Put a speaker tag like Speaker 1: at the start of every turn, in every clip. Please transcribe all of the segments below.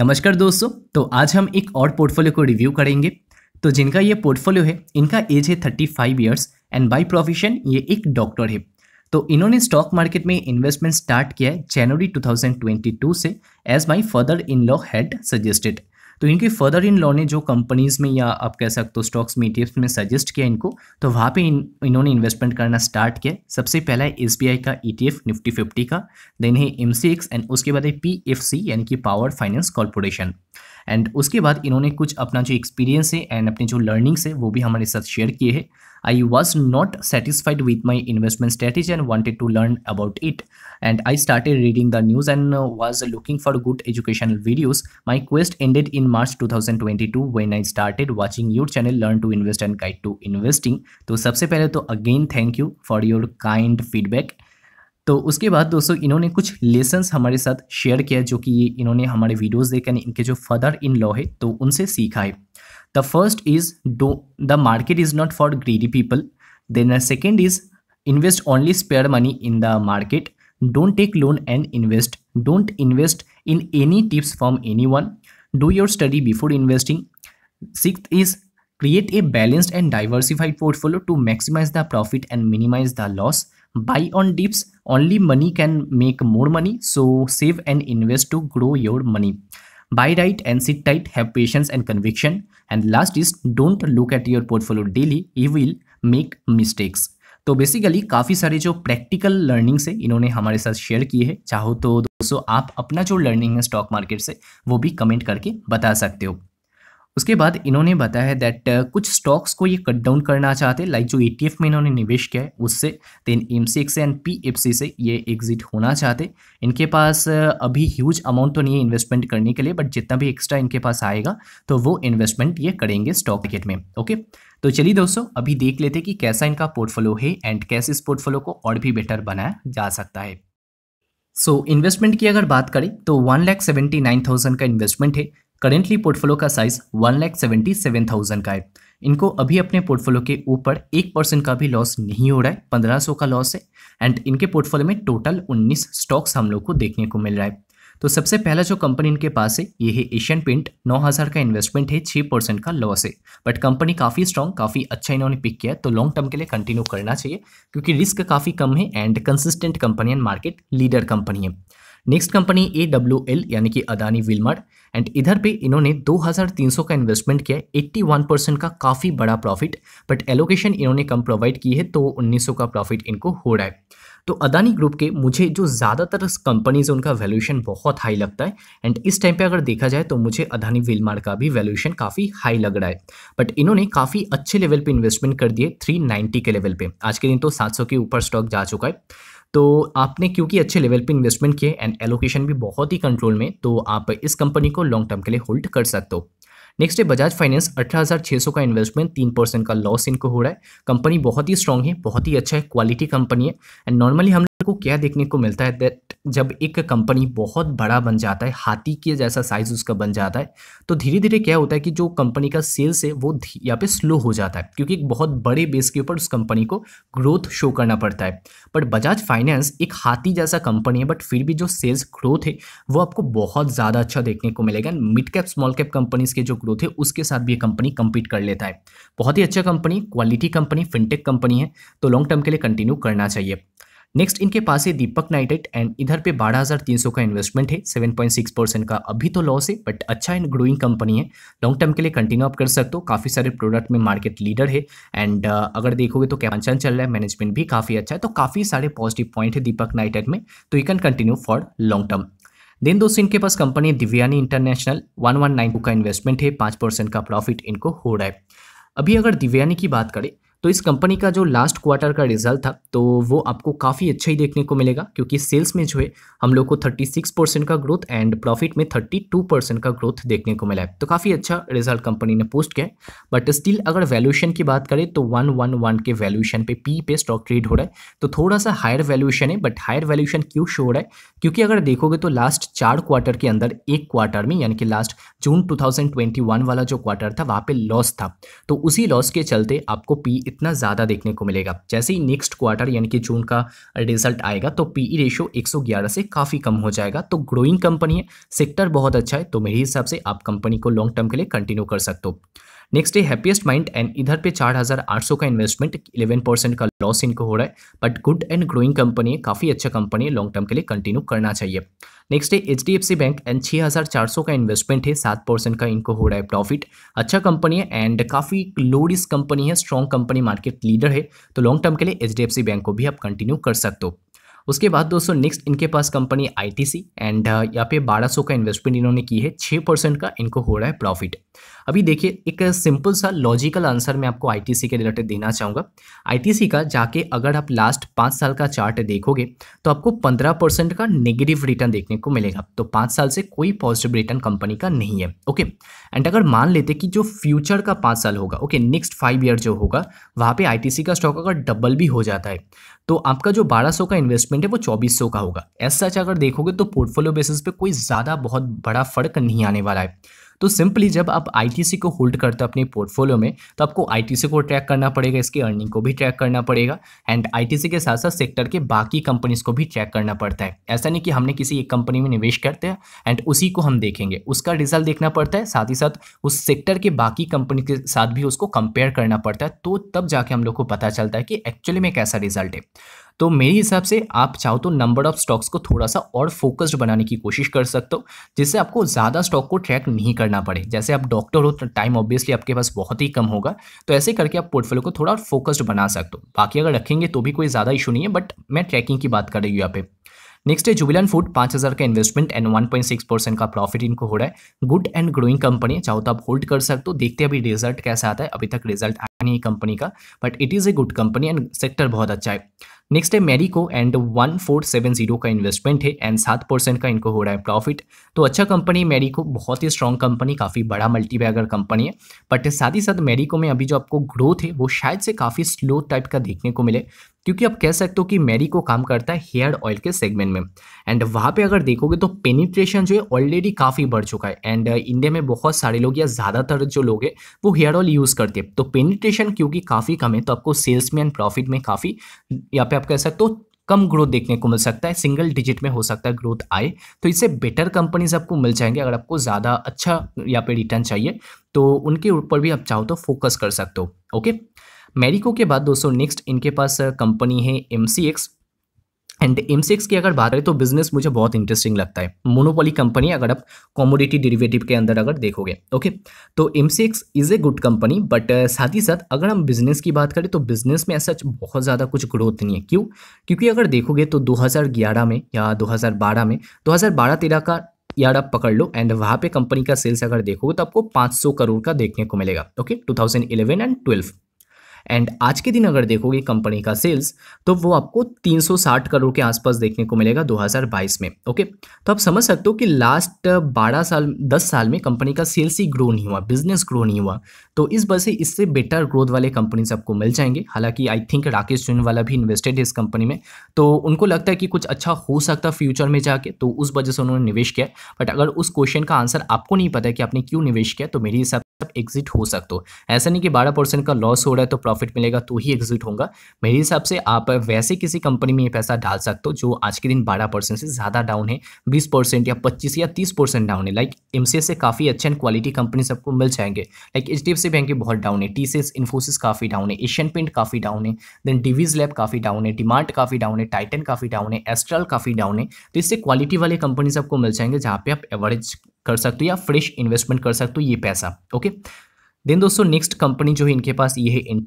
Speaker 1: नमस्कार दोस्तों तो आज हम एक और पोर्टफोलियो को रिव्यू करेंगे तो जिनका ये पोर्टफोलियो है इनका एज है thirty five years and by profession ये एक डॉक्टर है तो इन्होंने स्टॉक मार्केट में इन्वेस्टमेंट स्टार्ट किया है जनवरी 2022 से as my father in law had suggested तो इनके फर्दर इन लॉ ने जो कंपनीज़ में या आप कह सकते हो स्टॉक्स e में ई में सजेस्ट किया इनको तो वहाँ पे इन, इन्होंने इन्वेस्टमेंट करना स्टार्ट किया सबसे पहला है एस का ई निफ्टी फिफ्टी का देन है एम एंड उसके बाद है पी यानी कि पावर फाइनेंस कॉरपोरेशन एंड उसके बाद इन्होंने कुछ अपना जो एक्सपीरियंस है एंड अपने जो लर्निंग्स है वो भी हमारे साथ शेयर किए हैं I was not satisfied with my investment strategy and wanted to learn about it. And I started reading the news and uh, was looking for good educational videos. My quest ended in March 2022 when I started watching your channel Learn to Invest and Guide to Investing. So, सबसे पहले तो again thank you for your kind feedback तो उसके बाद दोस्तों इन्होंने कुछ lessons हमारे साथ शेयर किया जो कि इन्होंने हमारे देखा देख इनके जो फादर इन लॉ है तो उनसे सीखा है the first is do the market is not for greedy people then second is invest only spare money in the market don't take loan and invest don't invest in any tips from anyone do your study before investing six is create a balanced and diversified portfolio to maximize the profit and minimize the loss buy on dips only money can make more money so save and invest to grow your money buy right and sit tight have patience and conviction and last is don't look at your portfolio daily you will make mistakes तो basically काफ़ी सारे जो practical learnings है इन्होंने हमारे साथ share किए हैं चाहो तो दोस्तों आप अपना जो लर्निंग है स्टॉक मार्केट से वो भी कमेंट करके बता सकते हो उसके बाद इन्होंने बताया दैट uh, कुछ स्टॉक्स को ये कट डाउन करना चाहते लाइक जो ई e में इन्होंने निवेश किया है उससे देन एम एंड पी से ये एग्जिट होना चाहते इनके पास uh, अभी ह्यूज अमाउंट तो नहीं है इन्वेस्टमेंट करने के लिए बट जितना भी एक्स्ट्रा इनके पास आएगा तो वो इन्वेस्टमेंट ये करेंगे स्टॉक मार्केट में ओके तो चलिए दोस्तों अभी देख लेते कि कैसा इनका पोर्टफोलियो है एंड कैसे इस पोर्टफोलियो को और भी बेटर बनाया जा सकता है सो so, इन्वेस्टमेंट की अगर बात करें तो one lakh seventy nine thousand का इन्वेस्टमेंट है करेंटली पोर्टफोलियो का size one lakh seventy seven thousand का है इनको अभी अपने पोर्टफोलियो के ऊपर एक परसेंट का भी लॉस नहीं हो रहा है पंद्रह सौ का लॉस है एंड इनके पोर्टफोलियो में टोटल उन्नीस स्टॉक्स हम लोग को देखने को मिल रहा है तो सबसे पहला जो कंपनी इनके पास है ये है एशियन पेंट नौ हजार का इन्वेस्टमेंट है छः परसेंट का लॉस है बट कंपनी काफ़ी स्ट्रॉन्ग काफ़ी अच्छा इन्होंने पिक किया है तो लॉन्ग टर्म के लिए कंटिन्यू करना चाहिए क्योंकि रिस्क काफ़ी कम है and consistent company and market leader company है next company A W L यानी कि अदानी विलमार्ट एंड इधर पे इन्होंने 2300 का इन्वेस्टमेंट किया 81 परसेंट का काफ़ी बड़ा प्रॉफिट बट एलोकेशन इन्होंने कम प्रोवाइड की है तो 1900 का प्रॉफिट इनको हो रहा है तो अदानी ग्रुप के मुझे जो ज़्यादातर कंपनीज उनका वैल्यूएशन बहुत हाई लगता है एंड इस टाइम पे अगर देखा जाए तो मुझे अदानी विलमार का भी वैल्यूएशन काफ़ी हाई लग रहा है बट इन्होंने काफ़ी अच्छे लेवल पे इन्वेस्टमेंट कर दिए 390 के लेवल पे आज के दिन तो 700 के ऊपर स्टॉक जा चुका है तो आपने क्योंकि अच्छे लेवल पे इन्वेस्टमेंट किए एंड एलोकेशन भी बहुत ही कंट्रोल में तो आप इस कंपनी को लॉन्ग टर्म के लिए होल्ड कर सकते हो नेक्स्ट है बजाज फाइनेंस अठारह का इन्वेस्टमेंट तीन परसेंट का लॉस इनको हो रहा है कंपनी बहुत ही स्ट्रॉन्ग है बहुत ही अच्छा है क्वालिटी कंपनी है एंड नॉर्मली हम को क्या देखने को मिलता है दैट जब एक कंपनी बहुत बड़ा बन जाता है हाथी के जैसा साइज उसका बन जाता है तो धीरे धीरे क्या होता है कि जो कंपनी का सेल्स है वो यहाँ पे स्लो हो जाता है क्योंकि एक बहुत बड़े बेस के ऊपर उस कंपनी को ग्रोथ शो करना पड़ता है बट बजाज फाइनेंस एक हाथी जैसा कंपनी है बट फिर भी जो सेल्स ग्रोथ है वो आपको बहुत ज़्यादा अच्छा देखने को मिलेगा mid cap small cap companies के जो ग्रोथ है उसके साथ भी ये कंपनी कंपीट कर लेता है बहुत ही अच्छा company quality company fintech company है तो लॉन्ग टर्म के लिए कंटिन्यू करना चाहिए नेक्स्ट इनके पास है दीपक नाइटेट एंड इधर पे 12,300 का इन्वेस्टमेंट है 7.6 परसेंट का अभी तो लॉस है बट अच्छा एंड ग्रोइंग कंपनी है लॉन्ग टर्म के लिए कंटिन्यू आप कर सकते हो काफ़ी सारे प्रोडक्ट में मार्केट लीडर है एंड uh, अगर देखोगे तो क्या चल रहा है मैनेजमेंट भी काफ़ी अच्छा है तो काफ़ी सारे पॉजिटिव पॉइंट है दीपक नाइटेट में तो you can continue for long term then दोस्तों इनके पास company Devyani International one one nine का इन्वेस्टमेंट है पाँच परसेंट का प्रॉफिट इनको हो रहा है अभी अगर दिव्यानी की बात करें तो इस कंपनी का जो लास्ट क्वार्टर का रिजल्ट था तो वो आपको काफ़ी अच्छा ही देखने को मिलेगा क्योंकि सेल्स में जो है हम लोग को 36 परसेंट का ग्रोथ एंड प्रॉफिट में 32 परसेंट का ग्रोथ देखने को मिला है तो काफ़ी अच्छा रिजल्ट कंपनी ने पोस्ट किया है बट स्टिल अगर वैल्यूशन की बात करें तो वन वन वन के वैल्यूशन पे पी पे स्टॉक ट्रेड हो रहा है तो थोड़ा सा हायर वैल्यूशन है बट हायर वैल्यूशन क्यों शो हो रहा है क्योंकि अगर देखोगे तो लास्ट चार क्वार्टर के अंदर एक क्वार्टर में यानी कि लास्ट जून टू वाला जो क्वार्टर था वहाँ पर लॉस था तो उसी लॉस के चलते आपको पी इतना ज़्यादा देखने को मिलेगा जैसे ही नेक्स्ट क्वार्टर यानी कि जून का रिजल्ट आएगा तो पीई e सौ ग्यारह से काफ़ी कम हो जाएगा तो ग्रोइंग कंपनी है सेक्टर बहुत अच्छा है तो मेरे हिसाब से आप कंपनी को लॉन्ग टर्म के लिए कंटिन्यू कर सकते हो नेक्स्ट डे हैप्पीएस्ट माइंड एंड इधर पे 4,800 का इन्वेस्टमेंट 11 परसेंट का लॉस इनको हो रहा है but good and growing company है काफ़ी अच्छा कंपनी है लॉन्ग टर्म के लिए कंटिन्यू करना चाहिए नेक्स्ट है H D F C bank and सौ का इन्वेस्टमेंट है सात परसेंट का इनको हो रहा है प्रॉफिट अच्छा कंपनी है एंड काफ़ी लोडिस कंपनी है स्ट्रॉन्ग कंपनी मार्केट लीडर है तो लॉन्ग टर्म के लिए H D F C bank को भी आप कंटिन्यू कर सकते हो उसके बाद दोस्तों नेक्स्ट इनके पास कंपनी आईटीसी एंड यहाँ पे 1200 का इन्वेस्टमेंट इन्होंने की है 6 परसेंट का इनको हो रहा है प्रॉफिट अभी देखिए एक सिंपल सा लॉजिकल आंसर मैं आपको आईटीसी के रिलेटेड देना चाहूँगा आईटीसी का जाके अगर आप लास्ट पाँच साल का चार्ट देखोगे तो आपको पंद्रह परसेंट का नेगेटिव रिटर्न देखने को मिलेगा तो पाँच साल से कोई पॉजिटिव रिटर्न कंपनी का नहीं है ओके एंड अगर मान लेते कि जो फ्यूचर का पाँच साल होगा ओके नेक्स्ट फाइव ईयर जो होगा वहाँ पर आई का स्टॉक अगर डबल भी हो जाता है तो आपका जो बारह का इन्वेस्टमेंट इन्वेस्टमेंट है वो चौबीस का होगा ऐसा अगर देखोगे तो पोर्टफोलियो बेसिस पे कोई ज़्यादा बहुत बड़ा फर्क नहीं आने वाला है तो सिंपली जब आप आई को होल्ड करते हो अपने पोर्टफोलियो में तो आपको आई को ट्रैक करना पड़ेगा इसकी अर्निंग को भी ट्रैक करना पड़ेगा एंड आई के साथ साथ सेक्टर के बाकी कंपनीज को भी ट्रैक करना पड़ता है ऐसा नहीं कि हमने किसी एक कंपनी में निवेश करते हैं एंड उसी को हम देखेंगे उसका रिजल्ट देखना पड़ता है साथ ही साथ उस सेक्टर के बाकी कंपनी के साथ भी उसको कंपेयर करना पड़ता है तो तब जाके हम लोग को पता चलता है कि एक्चुअली में कैसा रिजल्ट है तो मेरे हिसाब से आप चाहो तो नंबर ऑफ स्टॉक्स को थोड़ा सा और फोकस्ड बनाने की कोशिश कर सकते हो जिससे आपको ज़्यादा स्टॉक को ट्रैक नहीं करना पड़े जैसे आप डॉक्टर हो तो टाइम ऑब्वियसली आपके पास बहुत ही कम होगा तो ऐसे करके आप पोर्टफोलियो को थोड़ा फोकस्ड बना सकते हो बाकी अगर रखेंगे तो भी कोई ज़्यादा इशू नहीं है बट मैं ट्रैकिंग की बात कर रही हूँ यहाँ पे नेक्स्ट है जुबिलन फूड पाँच हज़ार का investment and one point six percent का प्रॉफिट इनको हो रहा है गुड एंड ग्रोइंग कंपनी चाहो तो आप होल्ड कर सकते हो देखते हैं अभी रिजल्ट कैसा आता है अभी तक रिजल्ट आया नहीं कंपनी का but it is a good company and sector बहुत अच्छा है नेक्स्ट है Marico and one four seven zero का इन्वेस्टमेंट है एंड सात परसेंट का इनको हो रहा है प्रॉफिट तो अच्छा कंपनी मेरिको बहुत ही स्ट्रॉन्ग कंपनी काफ़ी बड़ा मल्टीबैगर कंपनी है बट साथ ही साथ मेरिको में अभी जो आपको ग्रोथ है वो शायद से काफ़ी स्लो टाइप का देखने को मिले क्योंकि आप कह सकते हो कि मेरिको काम करता है हेयर ऑयल के सेगमेंट में एंड वहाँ पे अगर देखोगे तो पेनिट्रेशन जो है ऑलरेडी काफ़ी बढ़ चुका है एंड इंडिया में बहुत सारे लोग या ज़्यादातर जो लोग हैं वो हेयर ऑयल यूज़ करते हैं तो पेनिट्रेशन क्योंकि काफ़ी कम है तो आपको सेल्स में एंड प्रॉफिट में काफ़ी यहाँ पे आप कह सकते हो तो कम ग्रोथ देखने को मिल सकता है सिंगल डिजिट में हो सकता है ग्रोथ आए तो इससे बेटर कंपनीज आपको मिल जाएंगे अगर आपको ज़्यादा अच्छा यहाँ पे रिटर्न चाहिए तो उनके ऊपर भी आप चाहो तो फोकस कर सकते हो ओके मेरिको के बाद दोस्तों नेक्स्ट इनके पास कंपनी है एम एंड एम सिक्स की अगर बात करें तो बिजनेस मुझे बहुत इंटरेस्टिंग लगता है मोनोपोली कंपनी अगर आप कॉमोडिटी डेरिवेटिव के अंदर अगर देखोगे ओके तो M six is a good company but साथ ही साथ अगर हम बिजनेस की बात करें तो बिजनेस में ऐसा बहुत ज़्यादा कुछ ग्रोथ नहीं है क्यों क्योंकि अगर देखोगे तो 2011 में या 2012 में 2012 हज़ार का यार आप पकड़ लो एंड वहाँ पे कंपनी का सेल्स अगर देखोगे तो आपको 500 करोड़ का देखने को मिलेगा ओके 2011 एंड 12 एंड आज के दिन अगर देखोगे कंपनी का सेल्स तो वो आपको 360 करोड़ के आसपास देखने को मिलेगा 2022 में ओके तो आप समझ सकते हो कि लास्ट 12 साल 10 साल में कंपनी का सेल्स ही ग्रो नहीं हुआ बिजनेस ग्रो नहीं हुआ तो इस वजह से इससे बेटर ग्रोथ वाले कंपनीज आपको मिल जाएंगे हालांकि आई थिंक राकेश वाला भी इन्वेस्टेड है इस कंपनी में तो उनको लगता है कि कुछ अच्छा हो सकता है फ्यूचर में जाके तो उस वजह से उन्होंने निवेश किया बट अगर उस क्वेश्चन का आंसर आपको नहीं पता है कि आपने क्यों निवेश किया तो मेरे हिसाब एग्जिट हो सकते हो ऐसा नहीं कि बारह परसेंट का लॉस हो रहा है तो प्रॉफिट मिलेगा तो ही एग्जिट होगा मेरे हिसाब से आप वैसे किसी कंपनी में पैसा डाल सकते हो जो आज के दिन बारह परसेंट से ज़्यादा डाउन है बीस परसेंट या पच्चीस या तीस परसेंट डाउन है लाइक एमसीएस से काफ़ी अच्छे एंड क्वालिटी कंपनी सबको मिल जाएंगे like H D F C bank बहुत डाउन है टी सी एस इन्फोसिस काफ़ी डाउन है एशियन पेंट काफ़ी डाउन है देन डिवीज लैब काफ़ी डाउन है डिमांड काफ़ी डाउन है टाइटन काफ़ी डाउन है एस्ट्रल काफ़ी डाउन है तो इससे क्वालिटी वाले कंपनी सबको मिल जाएंगे जहाँ पे आप एवरेज कर सकते हो या फ्रेश इन्वेस्टमेंट कर सकते हो ये पैसा ओके देन दोस्तों नेक्स्ट कंपनी जो है इनके पास ये है एन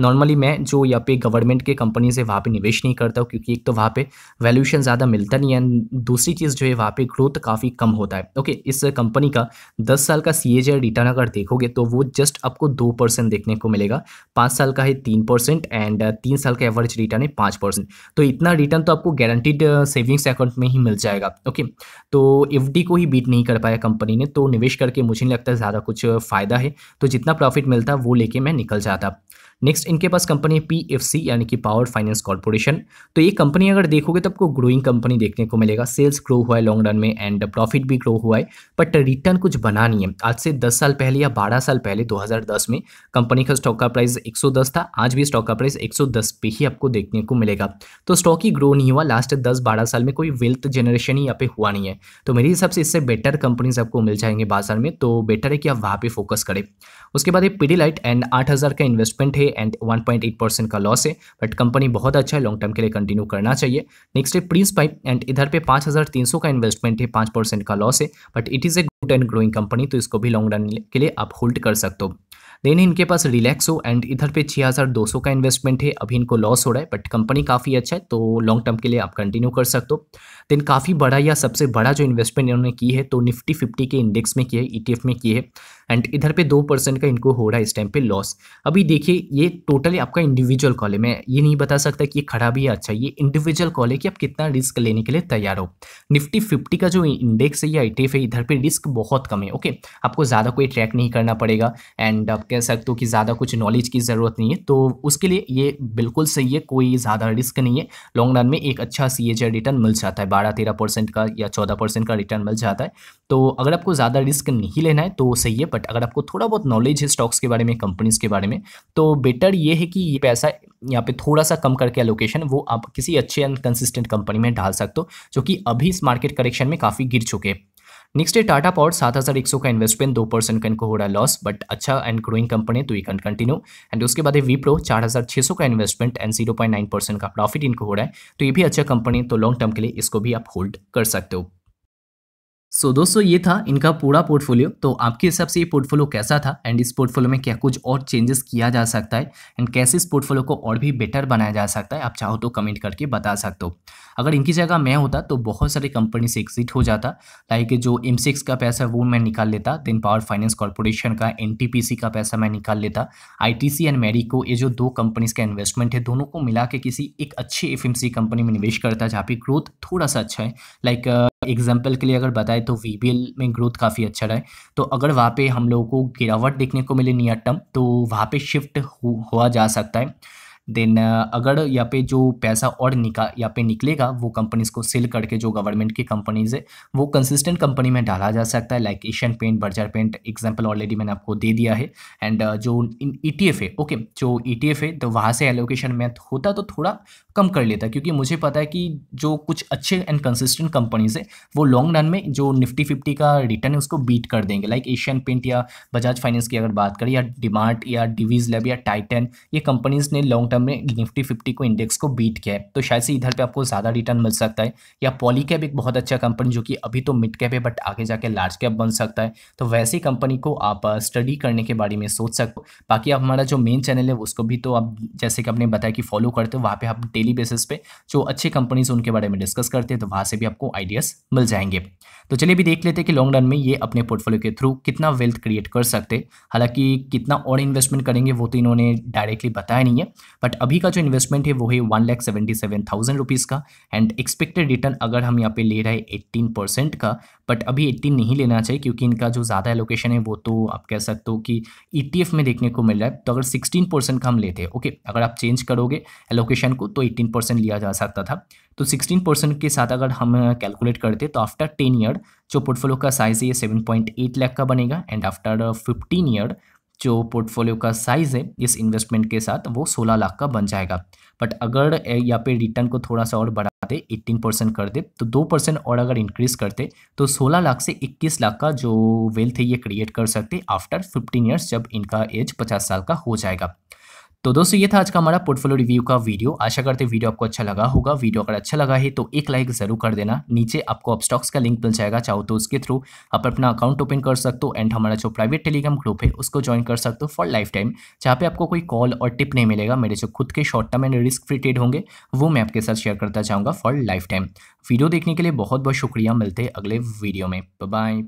Speaker 1: नॉर्मली मैं जो यहाँ पे गवर्नमेंट के कंपनी है वहाँ पे निवेश नहीं करता हूँ क्योंकि एक तो वहाँ पे वैल्यूशन ज़्यादा मिलता नहीं है दूसरी चीज़ जो है वहाँ पे ग्रोथ काफ़ी कम होता है ओके इस कंपनी का दस साल का सी रिटर्न अगर देखोगे तो वो जस्ट आपको दो देखने को मिलेगा पाँच साल का है तीन एंड तीन साल का एवरेज रिटर्न है पाँच तो इतना रिटर्न तो आपको गारंटीड सेविंग्स अकाउंट में ही मिल जाएगा ओके तो एफ को ही बीट नहीं कर पाया कंपनी ने तो निवेश करके मुझे नहीं लगता ज़्यादा कुछ फ़ायदा है तो जितना प्रॉफिट मिलता वो लेके मैं निकल जाता नेक्स्ट इनके पास कंपनी है सी यानी कि पावर फाइनेंस कॉर्पोरेशन तो ये कंपनी अगर देखोगे तो आपको ग्रोइंग कंपनी देखने को मिलेगा सेल्स ग्रो हुआ है लॉन्ग रन में एंड प्रॉफिट भी ग्रो हुआ है बट रिटर्न कुछ बना नहीं है आज से दस साल पहले या बारह साल पहले 2010 में कंपनी का स्टॉक का प्राइस 110 था आज भी स्टॉक का प्राइस 110 पे ही आपको देखने को मिलेगा तो स्टॉक ही ग्रो नहीं हुआ लास्ट दस बारह साल में कोई वेल्थ जनरेशन ही यहाँ पे हुआ नहीं है तो मेरे हिसाब से इससे बेटर कंपनीज आपको मिल जाएंगे बाजार में तो बेटर है कि आप वहाँ पर फोकस करें उसके बाद ये लाइट एंड आठ का इन्वेस्टमेंट है एंड 1.8 परसेंट का लॉस है बट कंपनी बहुत अच्छा है लॉन्ग टर्म के लिए कंटिन्यू करना चाहिए नेक्स्ट है प्रिंस पाइप एंड इधर पे 5,300 का इन्वेस्टमेंट है 5 परसेंट का लॉस है but it is a good and growing company तो इसको भी लॉन्ग रन के लिए आप होल्ड कर सकते हो देन इनके पास रिलैक्सो एंड इधर पे छः हज़ार दो सौ का इन्वेस्टमेंट है अभी इनको लॉस हो रहा है बट कंपनी काफ़ी अच्छा है तो लॉन्ग टर्म के लिए आप कंटिन्यू कर सकते हो देन काफ़ी बड़ा या सबसे बड़ा जो इन्वेस्टमेंट इन्होंने की है तो निफ्टी फिफ्टी के इंडेक्स में किया है ई e में किए है एंड इधर पे दो परसेंट का इनको हो रहा है इस टाइम पे लॉस अभी देखिए ये टोटली आपका इंडिविजुअल कॉल है मैं ये नहीं बता सकता कि ये खराब या अच्छा ये इंडिविजुअल कॉल है कि आप कितना रिस्क लेने के लिए तैयार हो निफ्टी फिफ्टी का जो इंडेक्स है या आई e है इधर पर रिस्क बहुत कम है ओके आपको ज़्यादा कोई ट्रैक नहीं करना पड़ेगा एंड आप कह सकते हो कि ज़्यादा कुछ नॉलेज की ज़रूरत नहीं है तो उसके लिए ये बिल्कुल सही है कोई ज़्यादा रिस्क नहीं है लॉन्ग रन में एक अच्छा सी रिटर्न मिल जाता है बारह तेरह परसेंट का या चौदह परसेंट का रिटर्न मिल जाता है तो अगर आपको ज़्यादा रिस्क नहीं लेना है तो सही है बट अगर आपको थोड़ा बहुत नॉलेज है स्टॉक्स के बारे में कंपनीज के बारे में तो बेटर ये है कि ये पैसा यहाँ पे थोड़ा सा कम करके एलोकेशन वो आप किसी अच्छे एंड कंसिस्टेंट कंपनी में डाल सकते हो जो कि अभी इस मार्केट करेक्शन में काफ़ी गिर चुके हैं नेक्स्ट है टाटा पावर सात हज़ार एक सौ का इन्वेस्टमेंट दो परसेंट का इनको हो रहा है लॉस बट अच्छा एंड ग्रोइंग कंपनी तो यू कैन कंटिन्यू एंड उसके बाद है वीप्रो चार हज़ार छः सौ का investment and zero point nine percent का प्रॉफिट इनको हो रहा है तो ये भी अच्छा कंपनी तो लॉन्ग टर्म के लिए इसको भी आप होल्ड कर सकते हो सो so, दोस्तों ये था इनका पूरा पोर्टफोलियो तो आपके हिसाब से ये पोर्टफोलियो कैसा था एंड इस पोर्टफोलियो में क्या कुछ और चेंजेस किया जा सकता है एंड कैसे इस पोर्टफोलियो को और भी बेटर बनाया जा सकता है आप चाहो तो कमेंट करके बता सकते हो अगर इनकी जगह मैं होता तो बहुत सारी कंपनी से एग्जिट हो जाता लाइक जो एम का पैसा वो मैं निकाल लेता देन पावर फाइनेंस कॉरपोरेशन का एन का पैसा मैं निकाल लेता आई एंड मेरिको ये जो दो कंपनीज का इन्वेस्टमेंट है दोनों को मिला के किसी एक अच्छी एफ कंपनी में निवेश करता जहाँ पे ग्रोथ थोड़ा सा अच्छा है लाइक एग्जाम्पल के लिए अगर बताया जाए तो वी में ग्रोथ काफ़ी अच्छा रहा है तो अगर वहाँ पे हम लोगों को गिरावट देखने को मिले नियर टर्म तो वहाँ पे शिफ्ट हुआ जा सकता है देन uh, अगर यहाँ पे जो पैसा और निका यहाँ पे निकलेगा वो कंपनीज़ को सेल करके जो गवर्नमेंट की कंपनीज़ है वो कंसिस्टेंट कंपनी में डाला जा सकता है like Asian paint Berger paint example already मैंने आपको दे दिया है एंड uh, जो ई टी e है ओके जो ई e टी है तो वहाँ से एलोकेशन मैथ होता तो थोड़ा कम कर लेता क्योंकि मुझे पता है कि जो कुछ अच्छे एंड कंसिस्टेंट कंपनीज़ है वो लॉन्ग रन में जो निफ्टी फिफ्टी का रिटर्न है उसको बीट कर देंगे लाइक एशियन पेंट या बजाज फाइनेंस की अगर बात करें या डिमार्ट या डिवीज लैब या टाइटन ये कंपनीज़ ने लॉन्ग टर्म टर्म में निफ्टी फिफ्टी को इंडेक्स को बीट किया है तो शायद से इधर पे आपको ज़्यादा रिटर्न मिल सकता है या पॉली कैप एक बहुत अच्छा कंपनी जो कि अभी तो मिड कैप है बट आगे जाके लार्ज कैप बन सकता है तो वैसी कंपनी को आप स्टडी करने के बारे में सोच सकते हो बाकी आप हमारा जो मेन चैनल है उसको भी तो आप जैसे कि आपने बताया कि फॉलो करते हो वहाँ पर आप डेली बेसिस पे जो अच्छी कंपनीज उनके बारे में डिस्कस करते हैं तो वहाँ से भी आपको आइडियाज़ मिल जाएंगे तो चलिए भी देख लेते हैं कि लॉन्ग रन में ये अपने पोर्टफोलियो के थ्रू कितना वेल्थ क्रिएट कर सकते हालांकि कितना और इन्वेस्टमेंट करेंगे वो तो इन्होंने डायरेक्टली बताया नहीं है बट अभी का जो इन्वेस्टमेंट है वो है one lakh seventy seven thousand rupees का एंड एक्सपेक्टेड रिटर्न अगर हम यहाँ पे ले रहे हैं एट्टीन परसेंट का बट अभी एट्टीन नहीं लेना चाहिए क्योंकि इनका जो ज़्यादा एलोकेशन है वो तो आप कह सकते हो कि ई e में देखने को मिल रहा है तो अगर सिक्सटीन परसेंट का हम लेते हैं ओके अगर आप चेंज करोगे एलोकेशन को तो एट्टीन परसेंट लिया जा सकता था तो सिक्सटीन परसेंट के साथ अगर हम कैलकुलेट करते तो आफ्टर टेन ईयर जो पोर्टफोलियो का साइज़ है ये सेवन पॉइंट एट लैख का बनेगा एंड आफ्टर फिफ्टीन ईयर जो पोर्टफोलियो का साइज़ है इस इन्वेस्टमेंट के साथ वो सोलह लाख का बन जाएगा बट अगर यहाँ पे रिटर्न को थोड़ा सा और बढ़ा दे एट्टीन परसेंट कर दे तो दो परसेंट और अगर इंक्रीज करते तो सोलह लाख से इक्कीस लाख का जो वेल्थ है ये क्रिएट कर सकते आफ्टर फिफ्टीन ईयर्स जब इनका एज पचास साल का हो जाएगा तो दोस्तों ये था आज का हमारा पोर्टफोलियो रिव्यू का वीडियो आशा करते वीडियो आपको अच्छा लगा होगा वीडियो अगर अच्छा लगा है तो एक लाइक जरूर कर देना नीचे आपको अब स्टॉक्स का लिंक मिल जाएगा चाहो तो उसके थ्रू आप अपना अकाउंट ओपन कर सकते हो एंड हमारा जो प्राइवेट टेलीग्राम ग्रुप है उसको ज्वाइन कर सकते हो फॉर लाइफ टाइम जहाँ पे आपको कोई कॉल और टिप नहीं मिलेगा मेरे जो खुद के short term and risk free trade होंगे वो मैं आपके साथ शेयर करता चाहूँगा फॉर लाइफ टाइम वीडियो देखने के लिए बहुत बहुत शुक्रिया मिलते हैं अगले वीडियो में बाय